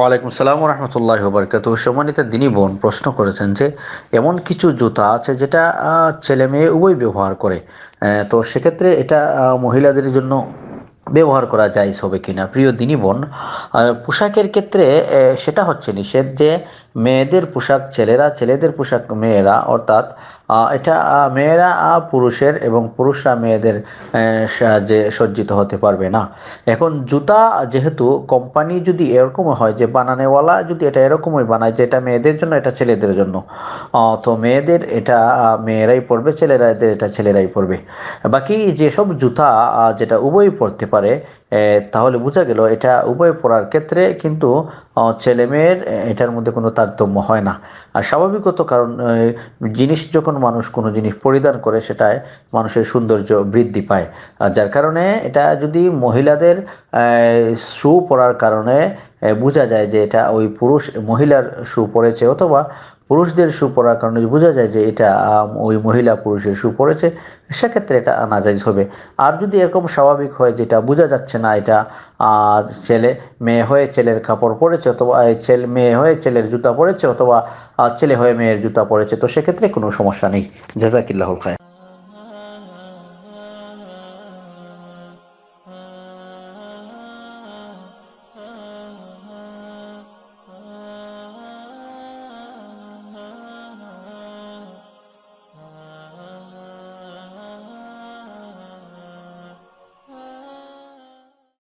ওয়ালাইকুম সালাম রহমতুল্লাহ বরকাত সম্মানিত দিনী বোন প্রশ্ন করেছেন যে এমন কিছু জুতা আছে যেটা ছেলে মেয়ে উভয় ব্যবহার করে তো সেক্ষেত্রে এটা মহিলাদের জন্য ব্যবহার করা যায় হবে কিনা প্রিয় দিনী বোন পোশাকের ক্ষেত্রে সেটা হচ্ছে নিষেধ যে মেয়েদের পোশাক ছেলেরা ছেলেদের পোশাক মেয়েরা অর্থাৎ এটা মেয়েরা পুরুষের এবং পুরুষরা মেয়েদের যে সজ্জিত হতে পারবে না এখন জুতা যেহেতু কোম্পানি যদি এরকম হয় যে বানানেওয়ালা যদি এটা এরকমই বানায় যে এটা মেয়েদের জন্য এটা ছেলেদের জন্য তো মেয়েদের এটা মেয়েরাই পরবে ছেলেরাদের এটা ছেলেরাই পরবে বাকি যেসব জুতা যেটা উভয়ই পরতে পারে তাহলে বোঝা গেল এটা উভয় পড়ার ক্ষেত্রে কিন্তু ছেলে মেয়ের এটার মধ্যে কোনো তারতম্য হয় না আর স্বাভাবিকত কারণ জিনিস যখন মানুষ কোনো জিনিস পরিধান করে সেটায় মানুষের সৌন্দর্য বৃদ্ধি পায় যার কারণে এটা যদি মহিলাদের শু পরার কারণে বোঝা যায় যে এটা ওই পুরুষ মহিলার শু পরেছে অথবা পুরুষদের শু পরার কারণে বোঝা যায় যে এটা ওই মহিলা পুরুষের শু পরেছে সেক্ষেত্রে এটা নাজাইজ হবে আর যদি এরকম স্বাভাবিক হয় যেটা বোঝা যাচ্ছে না এটা ছেলে মেয়ে হয়ে ছেলের কাপড় পরেছে অথবা ছেলে মেয়ে হয়ে ছেলের জুতা পরেছে অথবা ছেলে হয়ে মেয়ের জুতা পরেছে তো সেক্ষেত্রে কোনো সমস্যা নেই জাজাকিল্লাহুল খায়